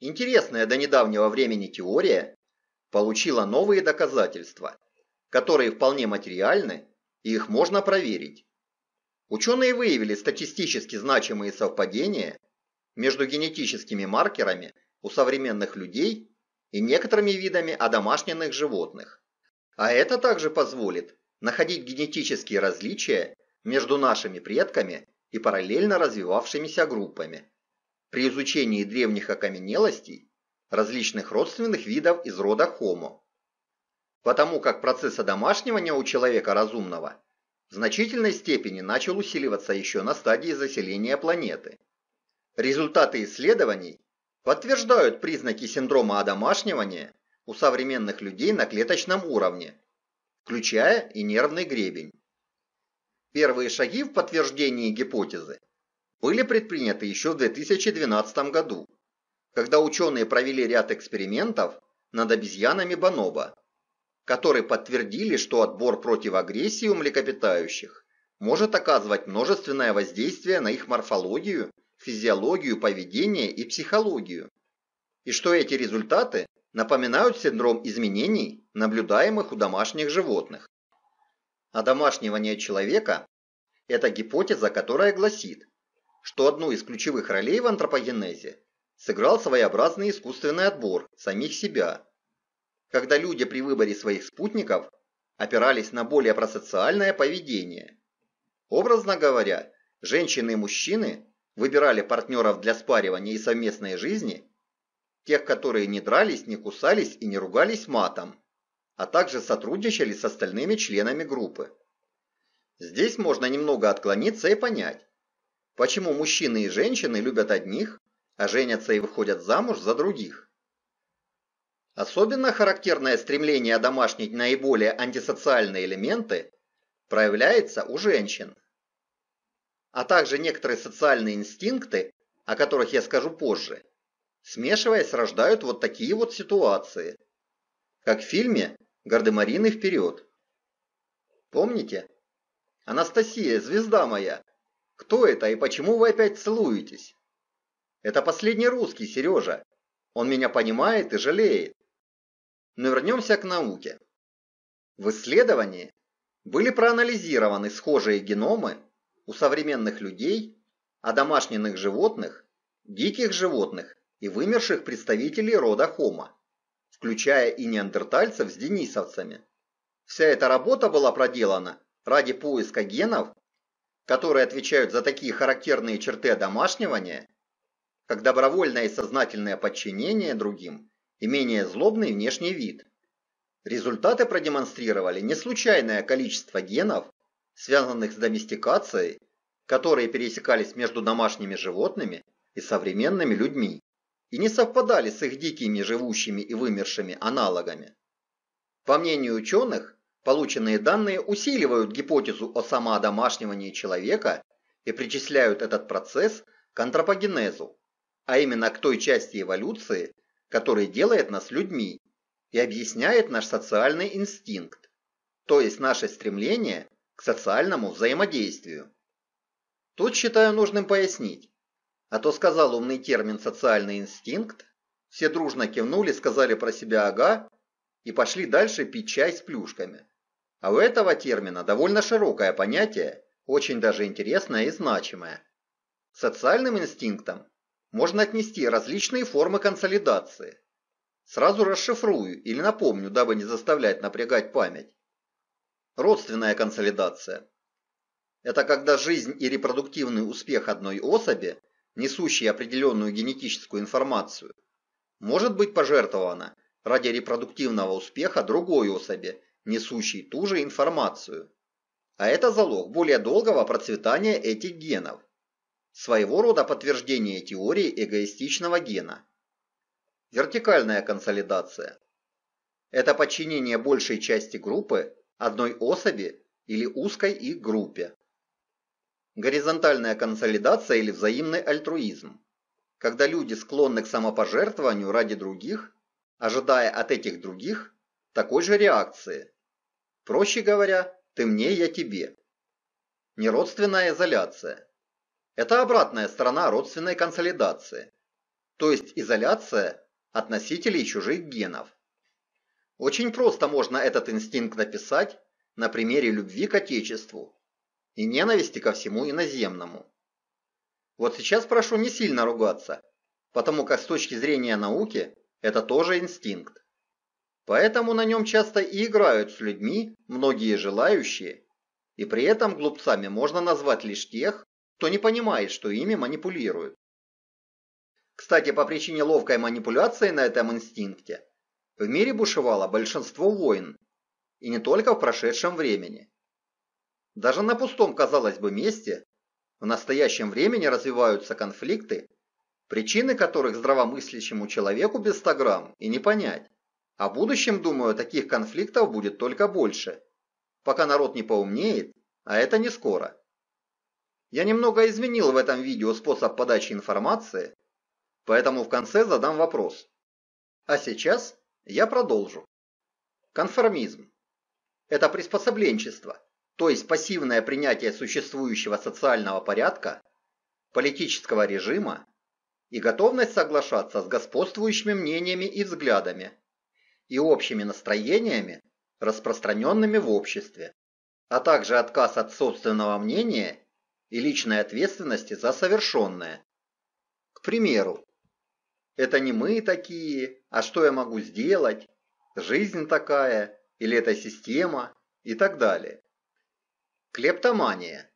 Интересная до недавнего времени теория получила новые доказательства, которые вполне материальны и их можно проверить. Ученые выявили статистически значимые совпадения между генетическими маркерами у современных людей и некоторыми видами одомашненных животных. А это также позволит находить генетические различия между нашими предками и параллельно развивавшимися группами при изучении древних окаменелостей различных родственных видов из рода Homo. Потому как процесс одомашнивания у человека разумного в значительной степени начал усиливаться еще на стадии заселения планеты. Результаты исследований подтверждают признаки синдрома одомашнивания у современных людей на клеточном уровне, включая и нервный гребень. Первые шаги в подтверждении гипотезы были предприняты еще в 2012 году, когда ученые провели ряд экспериментов над обезьянами бонобо, которые подтвердили, что отбор против агрессии у млекопитающих может оказывать множественное воздействие на их морфологию, физиологию, поведение и психологию, и что эти результаты напоминают синдром изменений, наблюдаемых у домашних животных. А домашнего не человека – это гипотеза, которая гласит – что одну из ключевых ролей в антропогенезе сыграл своеобразный искусственный отбор самих себя. Когда люди при выборе своих спутников опирались на более просоциальное поведение. Образно говоря, женщины и мужчины выбирали партнеров для спаривания и совместной жизни, тех, которые не дрались, не кусались и не ругались матом, а также сотрудничали с остальными членами группы. Здесь можно немного отклониться и понять, Почему мужчины и женщины любят одних, а женятся и выходят замуж за других? Особенно характерное стремление одомашнить наиболее антисоциальные элементы проявляется у женщин. А также некоторые социальные инстинкты, о которых я скажу позже, смешиваясь, рождают вот такие вот ситуации. Как в фильме «Гардемарины вперед». Помните? Анастасия, звезда моя, кто это и почему вы опять целуетесь? Это последний русский, Сережа. Он меня понимает и жалеет. Но вернемся к науке. В исследовании были проанализированы схожие геномы у современных людей, одомашненных животных, диких животных и вымерших представителей рода Homo, включая и неандертальцев с денисовцами. Вся эта работа была проделана ради поиска генов, которые отвечают за такие характерные черты одомашнивания, как добровольное и сознательное подчинение другим и менее злобный внешний вид. Результаты продемонстрировали не случайное количество генов, связанных с доместикацией, которые пересекались между домашними животными и современными людьми и не совпадали с их дикими живущими и вымершими аналогами. По мнению ученых, Полученные данные усиливают гипотезу о самоодомашнивании человека и причисляют этот процесс к антропогенезу, а именно к той части эволюции, которая делает нас людьми и объясняет наш социальный инстинкт, то есть наше стремление к социальному взаимодействию. Тут считаю нужным пояснить, а то сказал умный термин «социальный инстинкт», все дружно кивнули, сказали про себя «ага» и пошли дальше пить чай с плюшками. А у этого термина довольно широкое понятие, очень даже интересное и значимое. Социальным инстинктом можно отнести различные формы консолидации. Сразу расшифрую или напомню, дабы не заставлять напрягать память. Родственная консолидация. Это когда жизнь и репродуктивный успех одной особи, несущей определенную генетическую информацию, может быть пожертвована ради репродуктивного успеха другой особи, несущий ту же информацию. А это залог более долгого процветания этих генов. Своего рода подтверждение теории эгоистичного гена. Вертикальная консолидация. Это подчинение большей части группы одной особи или узкой их группе. Горизонтальная консолидация или взаимный альтруизм. Когда люди склонны к самопожертвованию ради других, ожидая от этих других такой же реакции. Проще говоря, ты мне, я тебе. Неродственная изоляция. Это обратная сторона родственной консолидации, то есть изоляция от носителей чужих генов. Очень просто можно этот инстинкт написать на примере любви к Отечеству и ненависти ко всему иноземному. Вот сейчас прошу не сильно ругаться, потому как с точки зрения науки это тоже инстинкт. Поэтому на нем часто и играют с людьми многие желающие. И при этом глупцами можно назвать лишь тех, кто не понимает, что ими манипулируют. Кстати, по причине ловкой манипуляции на этом инстинкте в мире бушевало большинство войн, и не только в прошедшем времени. Даже на пустом, казалось бы, месте в настоящем времени развиваются конфликты, причины которых здравомыслящему человеку без 100 грамм и не понять. А в будущем, думаю, таких конфликтов будет только больше. Пока народ не поумнеет, а это не скоро. Я немного изменил в этом видео способ подачи информации, поэтому в конце задам вопрос. А сейчас я продолжу. Конформизм – это приспособленчество, то есть пассивное принятие существующего социального порядка, политического режима и готовность соглашаться с господствующими мнениями и взглядами, и общими настроениями, распространенными в обществе, а также отказ от собственного мнения и личной ответственности за совершенное. К примеру, это не мы такие, а что я могу сделать, жизнь такая, или эта система, и так далее. Клептомания.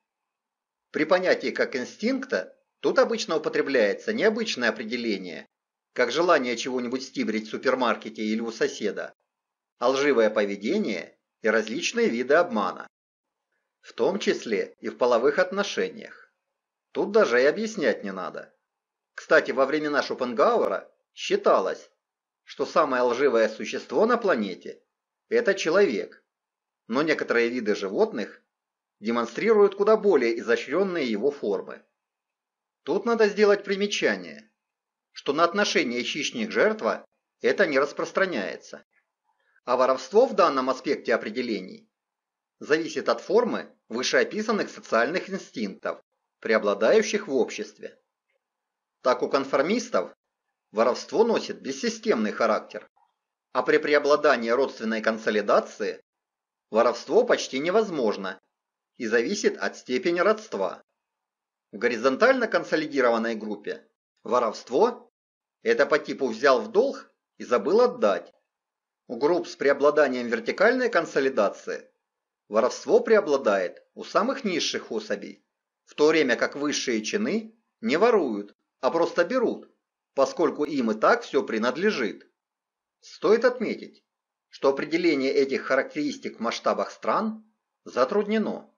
При понятии как инстинкта тут обычно употребляется необычное определение, как желание чего-нибудь стибрить в супермаркете или у соседа, а лживое поведение и различные виды обмана, в том числе и в половых отношениях. Тут даже и объяснять не надо. Кстати, во времена Шопенгауэра считалось, что самое лживое существо на планете – это человек, но некоторые виды животных демонстрируют куда более изощренные его формы. Тут надо сделать примечание – что на отношения хищник-жертва это не распространяется. А воровство в данном аспекте определений зависит от формы вышеописанных социальных инстинктов, преобладающих в обществе. Так у конформистов воровство носит бессистемный характер, а при преобладании родственной консолидации воровство почти невозможно и зависит от степени родства. В горизонтально консолидированной группе Воровство? Это по типу взял в долг и забыл отдать. У групп с преобладанием вертикальной консолидации воровство преобладает у самых низших особей, в то время как высшие чины не воруют, а просто берут, поскольку им и так все принадлежит. Стоит отметить, что определение этих характеристик в масштабах стран затруднено.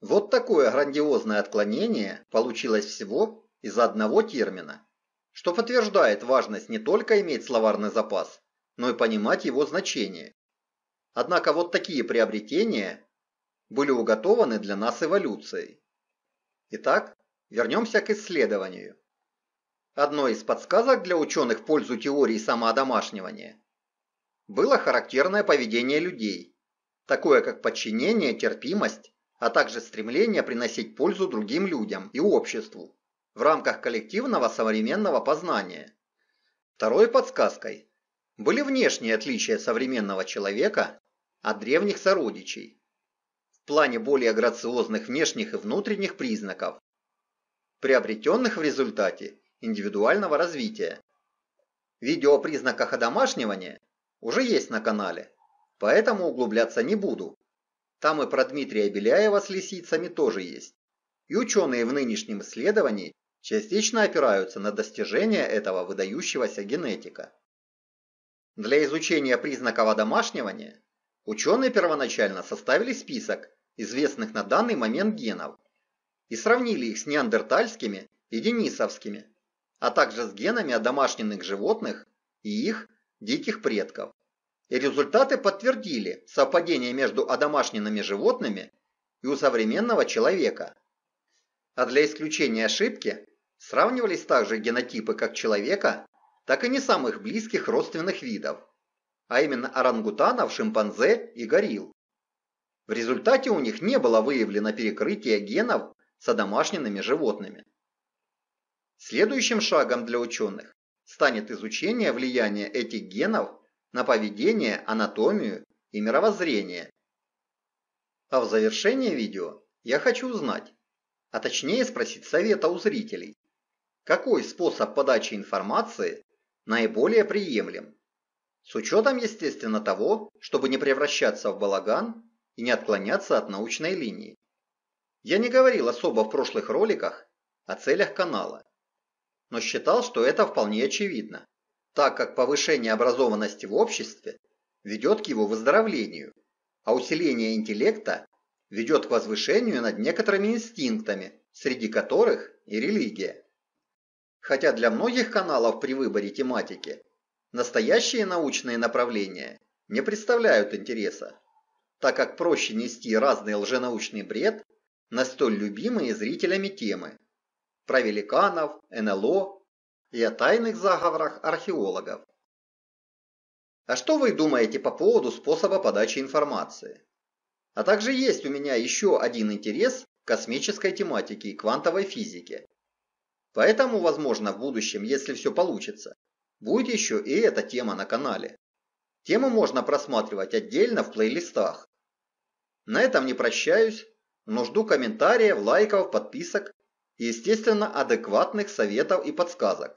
Вот такое грандиозное отклонение получилось всего из одного термина, что подтверждает важность не только иметь словарный запас, но и понимать его значение. Однако вот такие приобретения были уготованы для нас эволюцией. Итак, вернемся к исследованию. Одной из подсказок для ученых в пользу теории самоодомашнивания было характерное поведение людей, такое как подчинение, терпимость, а также стремление приносить пользу другим людям и обществу в рамках коллективного современного познания. Второй подсказкой были внешние отличия современного человека от древних сородичей в плане более грациозных внешних и внутренних признаков, приобретенных в результате индивидуального развития. Видео о признаках одомашнивания уже есть на канале, поэтому углубляться не буду. Там и про Дмитрия Беляева с лисицами тоже есть. И ученые в нынешнем исследовании частично опираются на достижения этого выдающегося генетика. Для изучения признаков одомашнивания ученые первоначально составили список известных на данный момент генов и сравнили их с неандертальскими и денисовскими, а также с генами одомашненных животных и их диких предков. И результаты подтвердили совпадение между одомашненными животными и у современного человека. А для исключения ошибки Сравнивались также генотипы как человека, так и не самых близких родственных видов, а именно орангутанов, шимпанзе и горилл. В результате у них не было выявлено перекрытия генов с одомашненными животными. Следующим шагом для ученых станет изучение влияния этих генов на поведение, анатомию и мировоззрение. А в завершение видео я хочу узнать, а точнее спросить совета у зрителей, какой способ подачи информации наиболее приемлем. С учетом, естественно, того, чтобы не превращаться в балаган и не отклоняться от научной линии. Я не говорил особо в прошлых роликах о целях канала, но считал, что это вполне очевидно, так как повышение образованности в обществе ведет к его выздоровлению, а усиление интеллекта ведет к возвышению над некоторыми инстинктами, среди которых и религия хотя для многих каналов при выборе тематики настоящие научные направления не представляют интереса, так как проще нести разный лженаучный бред на столь любимые зрителями темы про великанов, НЛО и о тайных заговорах археологов. А что вы думаете по поводу способа подачи информации? А также есть у меня еще один интерес к космической тематике и квантовой физике. Поэтому, возможно, в будущем, если все получится, будет еще и эта тема на канале. Тему можно просматривать отдельно в плейлистах. На этом не прощаюсь, но жду комментариев, лайков, подписок и, естественно, адекватных советов и подсказок.